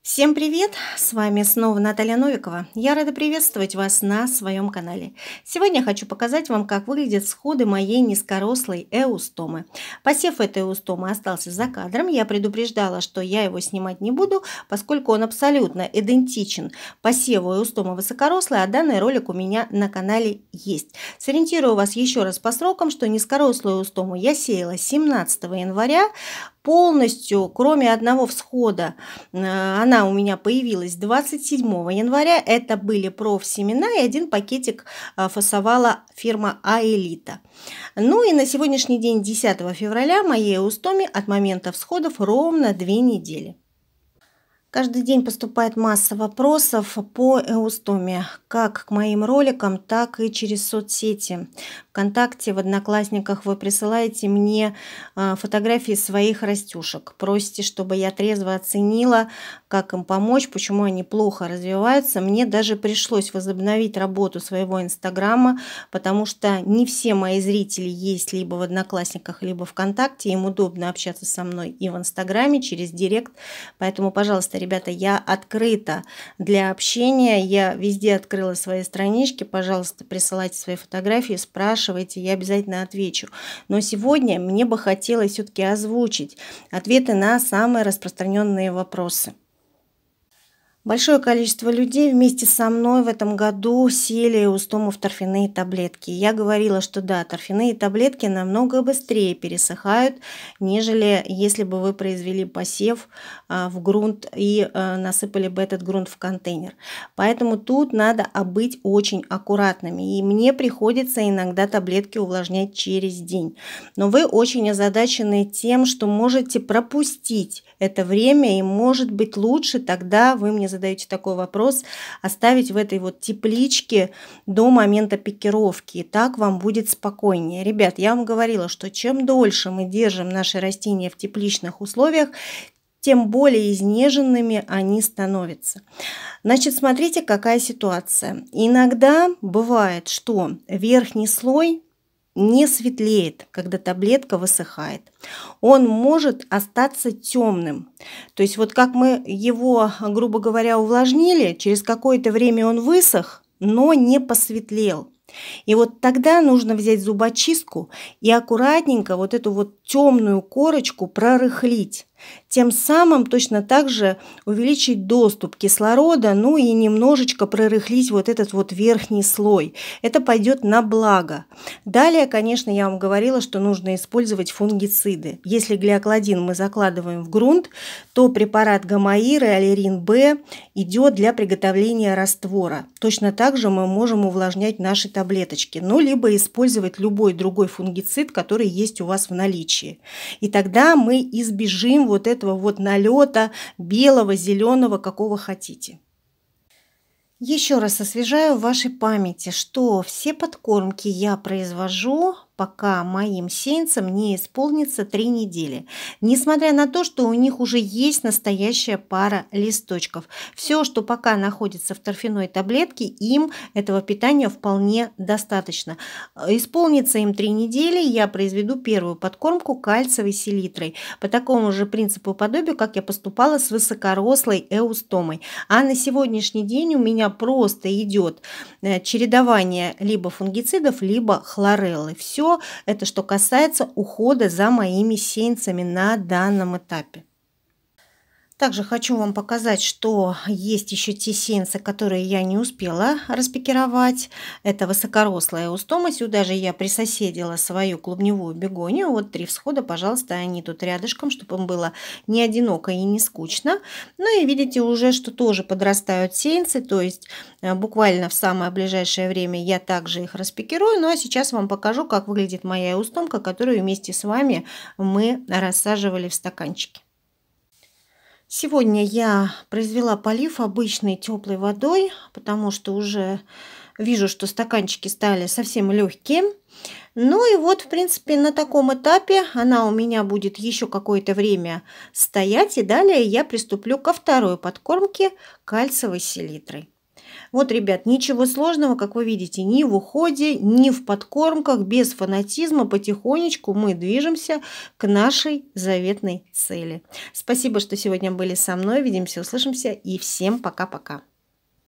Всем привет! С вами снова Наталья Новикова. Я рада приветствовать вас на своем канале. Сегодня хочу показать вам, как выглядят сходы моей низкорослой эустомы. Посев этой эустомы остался за кадром. Я предупреждала, что я его снимать не буду, поскольку он абсолютно идентичен посеву эустомы высокорослой, а данный ролик у меня на канале есть. Сориентирую вас еще раз по срокам, что низкорослую эустому я сеяла 17 января. Полностью, кроме одного всхода, она э, она у меня появилась 27 января. Это были профсемена и один пакетик а, фасовала фирма «Аэлита». Ну и на сегодняшний день, 10 февраля, моей устоме от момента всходов ровно две недели. Каждый день поступает масса вопросов по эустоме, как к моим роликам, так и через соцсети. Вконтакте, в Одноклассниках вы присылаете мне а, фотографии своих растюшек. Просите, чтобы я трезво оценила, как им помочь, почему они плохо развиваются. Мне даже пришлось возобновить работу своего Инстаграма, потому что не все мои зрители есть либо в Одноклассниках, либо ВКонтакте. Им удобно общаться со мной и в Инстаграме через Директ. Поэтому, пожалуйста, ребята, я открыта для общения, я везде открыла свои странички, пожалуйста, присылайте свои фотографии, спрашивайте, я обязательно отвечу. Но сегодня мне бы хотелось все-таки озвучить ответы на самые распространенные вопросы. Большое количество людей вместе со мной в этом году сели у стомов торфяные таблетки. Я говорила, что да, торфяные таблетки намного быстрее пересыхают, нежели если бы вы произвели посев а, в грунт и а, насыпали бы этот грунт в контейнер. Поэтому тут надо а быть очень аккуратными. И мне приходится иногда таблетки увлажнять через день. Но вы очень озадачены тем, что можете пропустить это время, и может быть лучше тогда вы мне зададите задаете такой вопрос, оставить в этой вот тепличке до момента пикировки. И так вам будет спокойнее. Ребят, я вам говорила, что чем дольше мы держим наши растения в тепличных условиях, тем более изнеженными они становятся. Значит, смотрите, какая ситуация. Иногда бывает, что верхний слой не светлеет, когда таблетка высыхает. Он может остаться темным. То есть вот как мы его, грубо говоря, увлажнили, через какое-то время он высох, но не посветлел. И вот тогда нужно взять зубочистку и аккуратненько вот эту вот темную корочку прорыхлить. Тем самым точно так же увеличить доступ кислорода, ну и немножечко прорыхлить вот этот вот верхний слой. Это пойдет на благо. Далее, конечно, я вам говорила, что нужно использовать фунгициды. Если глиокладин мы закладываем в грунт, то препарат гамаиры, аллерин Б идет для приготовления раствора. Точно так же мы можем увлажнять наши таблеточки, ну, либо использовать любой другой фунгицид, который есть у вас в наличии. И тогда мы избежим вот этого вот налета белого, зеленого, какого хотите. Еще раз освежаю в вашей памяти, что все подкормки я произвожу пока моим сеянцам не исполнится три недели, несмотря на то, что у них уже есть настоящая пара листочков. Все, что пока находится в торфяной таблетке, им этого питания вполне достаточно. Исполнится им три недели, я произведу первую подкормку кальциевой селитрой по такому же принципу подобию, как я поступала с высокорослой эустомой. А на сегодняшний день у меня просто идет э, чередование либо фунгицидов, либо хлореллы. Все это, что касается ухода за моими сеянцами на данном этапе. Также хочу вам показать, что есть еще те сеянцы, которые я не успела распикировать. Это высокорослая устома. Сюда же я присоседила свою клубневую бегонию. Вот три всхода, пожалуйста, они тут рядышком, чтобы им было не одиноко и не скучно. Ну и видите уже, что тоже подрастают сеянцы. То есть э, буквально в самое ближайшее время я также их распикирую. Ну а сейчас вам покажу, как выглядит моя устомка, которую вместе с вами мы рассаживали в стаканчике. Сегодня я произвела полив обычной теплой водой, потому что уже вижу, что стаканчики стали совсем легкие. Ну и вот, в принципе, на таком этапе она у меня будет еще какое-то время стоять, и далее я приступлю ко второй подкормке кальциевой селитрой. Вот, ребят, ничего сложного, как вы видите, ни в уходе, ни в подкормках, без фанатизма потихонечку мы движемся к нашей заветной цели. Спасибо, что сегодня были со мной. Видимся, услышимся и всем пока-пока.